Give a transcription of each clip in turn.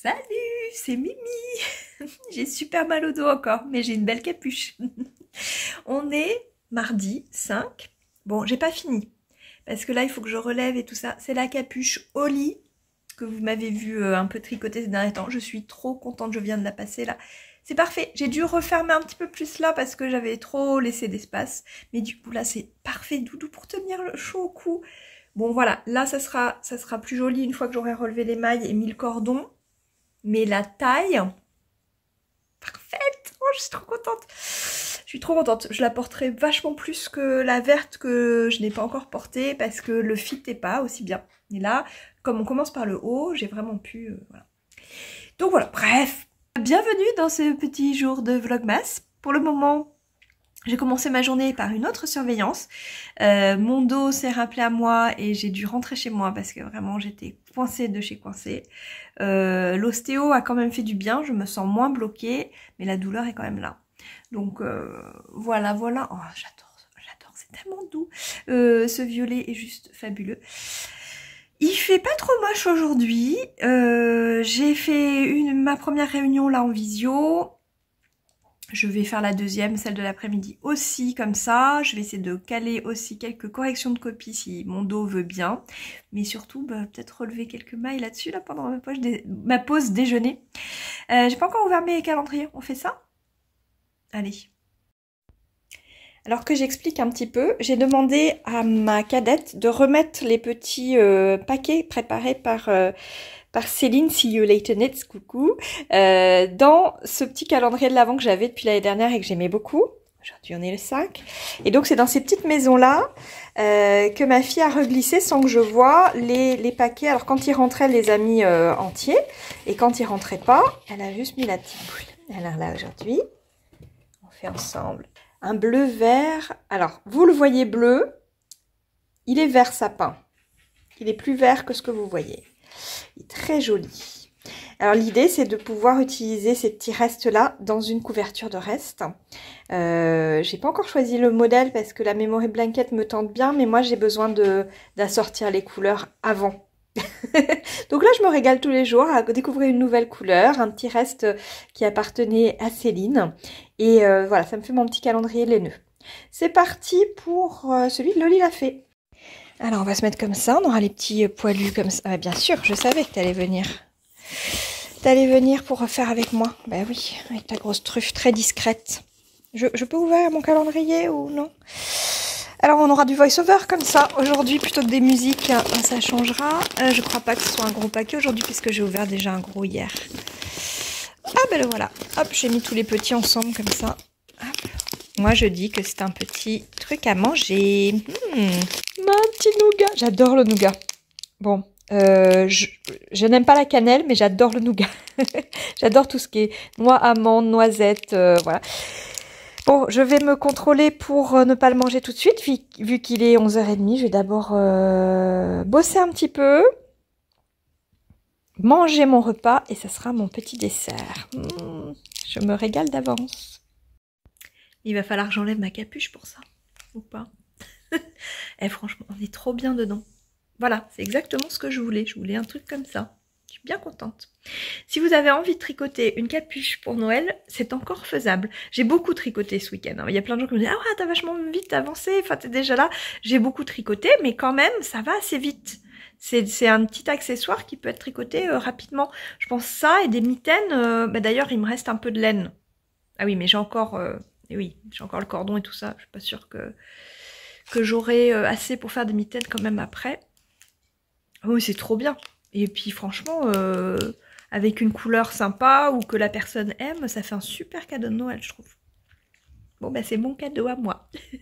Salut, c'est Mimi. j'ai super mal au dos encore, mais j'ai une belle capuche. On est mardi 5. Bon, j'ai pas fini parce que là, il faut que je relève et tout ça. C'est la capuche au que vous m'avez vu euh, un peu tricoter ces derniers temps. Je suis trop contente, je viens de la passer là. C'est parfait, j'ai dû refermer un petit peu plus là parce que j'avais trop laissé d'espace. Mais du coup là c'est parfait doudou pour tenir le chaud au cou. Bon voilà, là ça sera, ça sera plus joli une fois que j'aurai relevé les mailles et mis le cordon mais la taille, parfaite. Oh, je suis trop contente. Je suis trop contente. Je la porterai vachement plus que la verte que je n'ai pas encore portée parce que le fit n'est pas aussi bien. Et là, comme on commence par le haut, j'ai vraiment pu... Euh, voilà. Donc voilà, bref. Bienvenue dans ce petit jour de Vlogmas. Pour le moment, j'ai commencé ma journée par une autre surveillance. Euh, mon dos s'est rappelé à moi et j'ai dû rentrer chez moi parce que vraiment j'étais coincé de chez coincé. Euh, l'ostéo a quand même fait du bien, je me sens moins bloquée, mais la douleur est quand même là. Donc euh, voilà, voilà. Oh, j'adore, j'adore, c'est tellement doux. Euh, ce violet est juste fabuleux. Il fait pas trop moche aujourd'hui. J'ai fait une, ma première réunion là en visio. Je vais faire la deuxième, celle de l'après-midi aussi, comme ça. Je vais essayer de caler aussi quelques corrections de copie si mon dos veut bien. Mais surtout, bah, peut-être relever quelques mailles là-dessus là, pendant ma, pause, ma pause déjeuner. Euh, J'ai pas encore ouvert mes calendriers, on fait ça Allez, alors que j'explique un petit peu, j'ai demandé à ma cadette de remettre les petits euh, paquets préparés par euh, par Céline See You Later coucou, euh, dans ce petit calendrier de l'avant que j'avais depuis l'année dernière et que j'aimais beaucoup. Aujourd'hui, on est le 5. Et donc, c'est dans ces petites maisons-là euh, que ma fille a reglissé sans que je vois les, paquets. Alors, quand ils rentraient, les amis euh, entiers. Et quand ils rentraient pas, elle a juste mis la petite boule. Alors là, aujourd'hui, on fait ensemble un bleu vert. Alors, vous le voyez bleu. Il est vert sapin. Il est plus vert que ce que vous voyez. Il est très joli. Alors l'idée c'est de pouvoir utiliser ces petits restes là dans une couverture de reste. Euh, j'ai pas encore choisi le modèle parce que la memory blanket me tente bien mais moi j'ai besoin d'assortir les couleurs avant. Donc là je me régale tous les jours à découvrir une nouvelle couleur, un petit reste qui appartenait à Céline et euh, voilà ça me fait mon petit calendrier laineux. C'est parti pour euh, celui de Loli la Fée. Alors, on va se mettre comme ça. On aura les petits euh, poilus comme ça. Ah, bien sûr, je savais que t'allais venir. T'allais venir pour refaire avec moi. Bah oui, avec ta grosse truffe très discrète. Je, peux ouvrir mon calendrier ou non Alors, on aura du voice-over comme ça aujourd'hui plutôt que des musiques. Hein. Ça changera. Euh, je crois pas que ce soit un gros paquet aujourd'hui puisque j'ai ouvert déjà un gros hier. Ah ben voilà. Hop, j'ai mis tous les petits ensemble comme ça. Moi, je dis que c'est un petit truc à manger. Hmm un petit nougat. J'adore le nougat. Bon, euh, je, n'aime pas la cannelle, mais j'adore le nougat. j'adore tout ce qui est noix, amandes, noisettes, euh, voilà. Bon, je vais me contrôler pour euh, ne pas le manger tout de suite, vu, qu'il est 11h30. Je vais d'abord bosser un petit peu, manger mon repas, et ça sera mon petit dessert. Hmm, je me régale d'avance. Il va falloir que j'enlève ma capuche pour ça, ou pas et eh, franchement, on est trop bien dedans. Voilà, c'est exactement ce que je voulais. Je voulais un truc comme ça. Je suis bien contente. Si vous avez envie de tricoter une capuche pour Noël, c'est encore faisable. J'ai beaucoup tricoté ce week-end. Hein. Il y a plein de gens qui me disent « Ah ouais, t'as vachement vite avancé, enfin t'es déjà là. » J'ai beaucoup tricoté, mais quand même, ça va assez vite. C'est un petit accessoire qui peut être tricoté euh, rapidement. Je pense ça et des mitaines. Euh, bah, d'ailleurs, il me reste un peu de laine. Ah oui, mais j'ai encore... Euh, oui, j'ai encore le cordon et tout ça. Je suis pas sûre que que j'aurai euh, assez pour faire des mitaines quand même après. Oui, oh, c'est trop bien. Et puis franchement, euh, avec une couleur sympa ou que la personne aime, ça fait un super cadeau de Noël, je trouve. Bon, bah c'est mon cadeau à moi.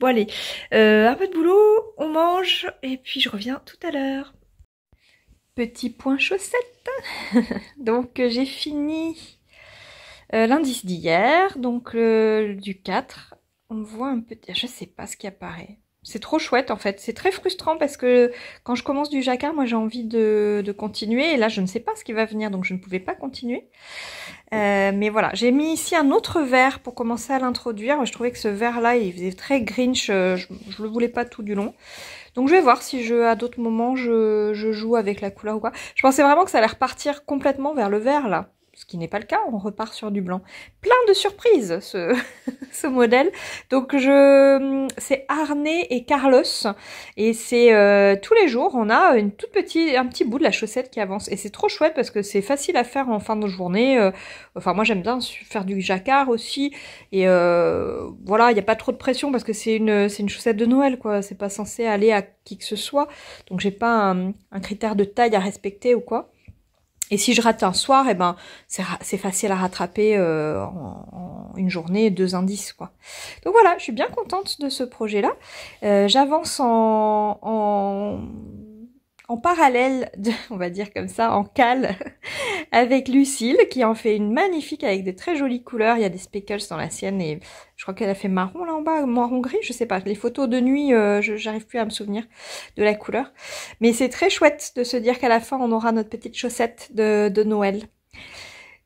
bon, allez, euh, un peu de boulot, on mange, et puis je reviens tout à l'heure. Petit point chaussette. donc, j'ai fini l'indice d'hier, donc du 4 on voit un peu, je sais pas ce qui apparaît. C'est trop chouette en fait, c'est très frustrant parce que quand je commence du jacquard, moi j'ai envie de, continuer et là je ne sais pas ce qui va venir donc je ne pouvais pas continuer. Euh, mais voilà, j'ai mis ici un autre vert pour commencer à l'introduire. Je trouvais que ce vert là il faisait très grinch, euh, je, ne le voulais pas tout du long. Donc je vais voir si je, à d'autres moments je, je joue avec la couleur ou quoi. Je pensais vraiment que ça allait repartir complètement vers le vert là ce qui n'est pas le cas, on repart sur du blanc. Plein de surprises ce, ce modèle. Donc je c'est Arnay et Carlos et c'est euh, tous les jours on a une toute petite un petit bout de la chaussette qui avance et c'est trop chouette parce que c'est facile à faire en fin de journée. Euh, enfin moi j'aime bien faire du jacquard aussi et euh, voilà, il n'y a pas trop de pression parce que c'est une c'est une chaussette de Noël quoi, c'est pas censé aller à qui que ce soit. Donc j'ai pas un critère de taille à respecter ou quoi. Et si je rate un soir, eh ben c'est facile à rattraper euh, en, une journée, deux indices quoi. Donc voilà, je suis bien contente de ce projet là. Euh, j'avance en, en en parallèle, de, on va dire comme ça, en cale, avec Lucille, qui en fait une magnifique avec des très jolies couleurs. Il y a des speckles dans la sienne et je crois qu'elle a fait marron là en bas, marron gris, je sais pas. Les photos de nuit, euh, j'arrive plus à me souvenir de la couleur. Mais c'est très chouette de se dire qu'à la fin, on aura notre petite chaussette de, Noël.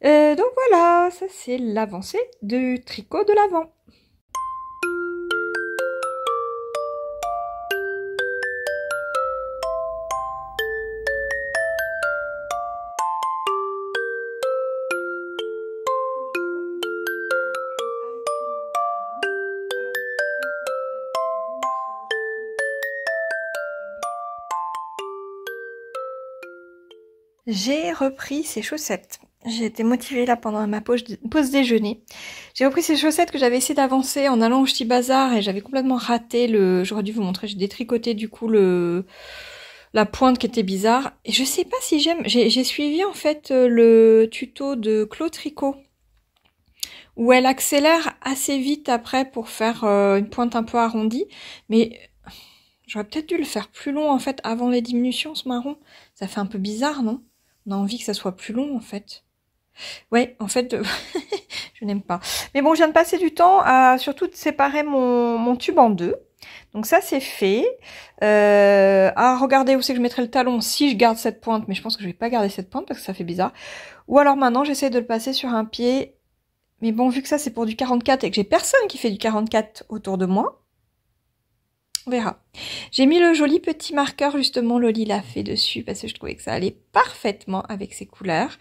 Euh, donc voilà, ça c'est l'avancée du tricot de l'avant. J'ai repris ces chaussettes. J'ai été motivée là pendant ma pause, déjeuner. J'ai repris ces chaussettes que j'avais essayé d'avancer en allant au petit Bazar et j'avais complètement raté le... J'aurais dû vous montrer, j'ai détricoté du coup le la pointe qui était bizarre. Et je sais pas si j'aime. J'ai suivi en fait euh, le tuto de Claude Tricot où elle accélère assez vite après pour faire euh, une pointe un peu arrondie. Mais j'aurais peut-être dû le faire plus long en fait avant les diminutions ce marron. Ça fait un peu bizarre, non on a envie que ça soit plus long en fait. Ouais, en fait, euh, je n'aime pas. Mais bon, je viens de passer du temps à surtout de séparer mon, tube en deux. Donc ça c'est fait. Euh, à ah, regarder où c'est que je mettrais le talon si je garde cette pointe, mais je pense que je vais pas garder cette pointe parce que ça fait bizarre. Ou alors maintenant j'essaie de le passer sur un pied. Mais bon, vu que ça c'est pour du 44 et que j'ai personne qui fait du 44 autour de moi, on verra. J'ai mis le joli petit marqueur justement le lilas fait dessus parce que je trouvais que ça allait parfaitement avec ces couleurs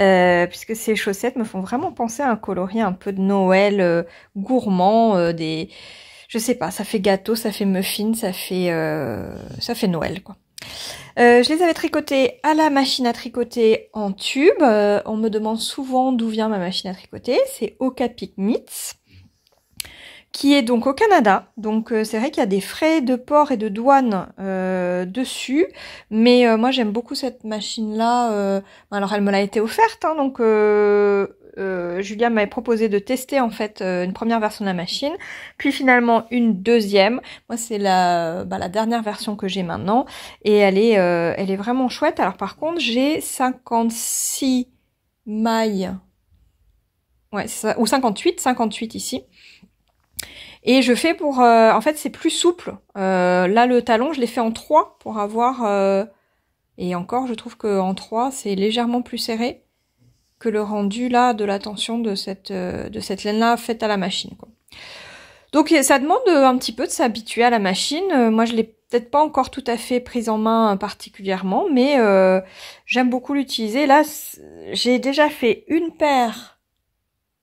euh, puisque ces chaussettes me font vraiment penser à un colorier un peu de Noël euh, gourmand euh, des je sais pas ça fait gâteau ça fait muffin ça fait ça fait Noël quoi. je les avais tricotées à la machine à tricoter en tube. on me demande souvent d'où vient ma machine à tricoter. C'est Oka Knits qui est donc au Canada. Donc euh, c'est vrai qu'il y a des frais de port et de douane euh, dessus, mais euh, moi j'aime beaucoup cette machine-là. alors elle me l'a été offerte, hein, donc Julia m'avait proposé de tester en fait une première version de la machine, puis finalement une deuxième. Moi c'est la, bah, la dernière version que j'ai maintenant et elle est, elle est vraiment chouette. Alors par contre j'ai 56 mailles. Ouais, ou 58, 58 ici. Et je fais pour... Euh, en fait, c'est plus souple. Euh, là, le talon, je l'ai fait en 3 pour avoir... Euh, et encore, je trouve qu'en 3, c'est légèrement plus serré que le rendu là de la tension de cette, de cette laine-là faite à la machine. Donc ça demande un petit peu de s'habituer à la machine. Moi, je l'ai peut-être pas encore tout à fait prise en main particulièrement, mais j'aime beaucoup l'utiliser. Là, j'ai déjà fait une paire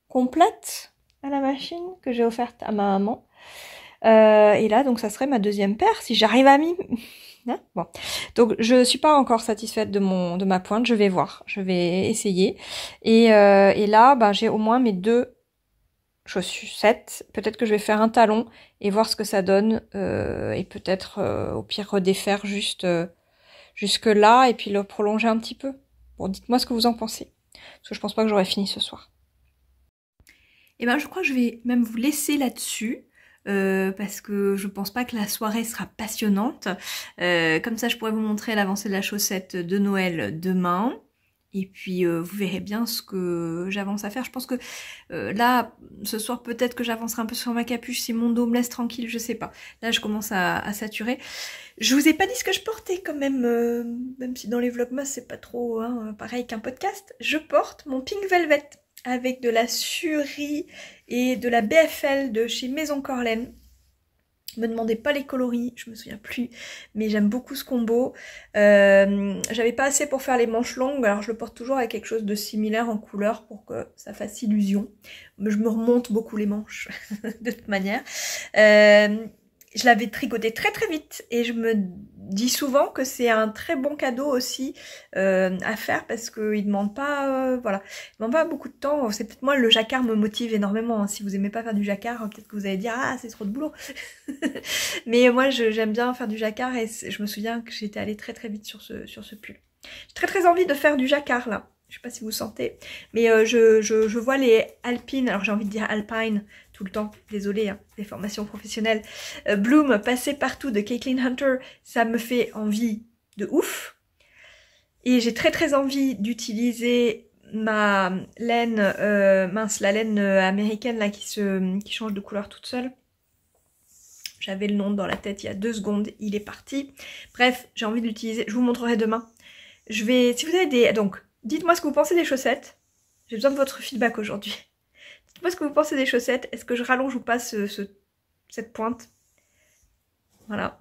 complète la machine que j'ai offerte à ma maman. Euh, et là, donc, ça serait ma deuxième paire si j'arrive à m'y. Hein, bon. Donc, je suis pas encore satisfaite de mon de ma pointe. Je vais voir, je vais essayer. Et, euh, et là, ben j'ai au moins mes deux sept. Peut-être que je vais faire un talon et voir ce que ça donne. Euh, et peut-être, au pire, redéfaire juste jusque là et puis le prolonger un petit peu. Bon, dites-moi ce que vous en pensez, parce que je pense pas que j'aurai fini ce soir. Et eh ben je crois que je vais même vous laisser là-dessus. Euh, parce que je pense pas que la soirée sera passionnante. Euh, comme ça, je pourrais vous montrer l'avancée de la chaussette de Noël demain. Et puis, euh, vous verrez bien ce que j'avance à faire. Je pense que là, ce soir, peut-être que j'avancerai un peu sur ma capuche si mon dos me laisse tranquille, je sais pas. Là, je commence à, saturer. Je vous ai pas dit ce que je portais quand même, même si dans les vlogmas, c'est pas trop hein, pareil qu'un podcast. Je porte mon pink velvet avec de la surie et de la BFL de chez Maison Corlaine. Me demandez pas les coloris, je me souviens plus, mais j'aime beaucoup ce combo. Euh, j'avais pas assez pour faire les manches longues, alors je le porte toujours avec quelque chose de similaire en couleur pour que ça fasse illusion. Je me remonte beaucoup les manches, de toute manière. Euh, je l'avais tricoté très très vite et je me dit souvent que c'est un très bon cadeau aussi euh, à faire parce qu'il ne demande pas euh, voilà pas beaucoup de temps c'est peut-être moi le jacquard me motive énormément si vous aimez pas faire du jacquard peut-être que vous allez dire ah c'est trop de boulot mais moi j'aime bien faire du jacquard et je me souviens que j'étais allée très très vite sur ce, sur ce pull j'ai très très envie de faire du jacquard là je sais pas si vous sentez mais euh, je, je, je, vois les alpines alors j'ai envie de dire alpine tout le temps, désolé, hein, des formations professionnelles. Euh, Bloom, passer partout de Caitlin Hunter, ça me fait envie de ouf. Et j'ai très très envie d'utiliser ma laine, euh, mince, la laine euh, américaine là qui, se, qui change de couleur toute seule. J'avais le nom dans la tête il y a deux secondes, il est parti. Bref, j'ai envie de l'utiliser, je vous montrerai demain. Je vais, si vous avez des, donc, dites-moi ce que vous pensez des chaussettes. J'ai besoin de votre feedback aujourd'hui. Qu'est-ce que vous pensez des chaussettes Est-ce que je rallonge ou pas cette pointe Voilà.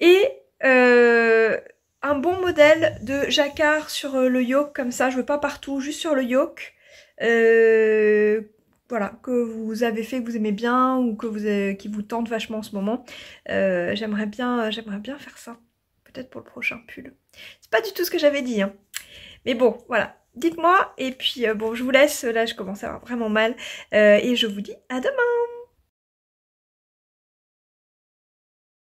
Et euh, un bon modèle de jacquard sur euh, le yoke comme ça. Je veux pas partout, juste sur le yoke. Euh, voilà, que vous avez fait, que vous aimez bien ou que vous qui vous tente vachement en ce moment. j'aimerais bien, j'aimerais bien faire ça. Peut-être pour le prochain pull. C'est pas du tout ce que j'avais dit. Hein. Mais bon, voilà dites-moi. Et puis, euh, bon, je vous laisse. Là, je commence à avoir vraiment mal. Euh, et je vous dis à demain